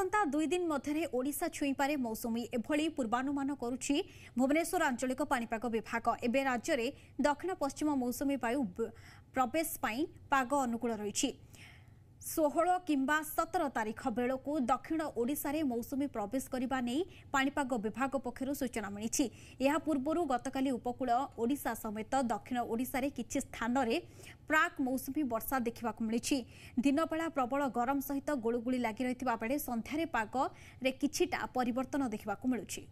আসন্তা দুই দিন মধ্যে ওড়শা ছুঁইপারে মৌসুমী এভাবে পূর্বানুমান করছে ভুবনেশ্বর আঞ্চলিক পাপাগ বিভাগ এবে রাজ্যের দক্ষিণ পশ্চিম মৌসুমী বায়ু প্রবেশ পাগ অনুকূল রয়েছে ଷୋହଳ କିମ୍ବା ସତର ତାରିଖ ବେଳକୁ ଦକ୍ଷିଣ ଓଡ଼ିଶାରେ ମୌସୁମୀ ପ୍ରବେଶ କରିବା ନେଇ ପାଣିପାଗ ବିଭାଗ ପକ୍ଷରୁ ସୂଚନା ମିଳିଛି ଏହା ପୂର୍ବରୁ ଗତକାଲି ଉପକୂଳ ଓଡ଼ିଶା ସମେତ ଦକ୍ଷିଣ ଓଡ଼ିଶାରେ କିଛି ସ୍ଥାନରେ ପ୍ରାକ୍ ମୌସୁମୀ ବର୍ଷା ଦେଖିବାକୁ ମିଳିଛି ଦିନବେଳା ପ୍ରବଳ ଗରମ ସହିତ ଗୁଳୁଗୁଳି ଲାଗି ରହିଥିବା ବେଳେ ସନ୍ଧ୍ୟାରେ ପାଗରେ କିଛିଟା ପରିବର୍ତ୍ତନ ଦେଖିବାକୁ ମିଳୁଛି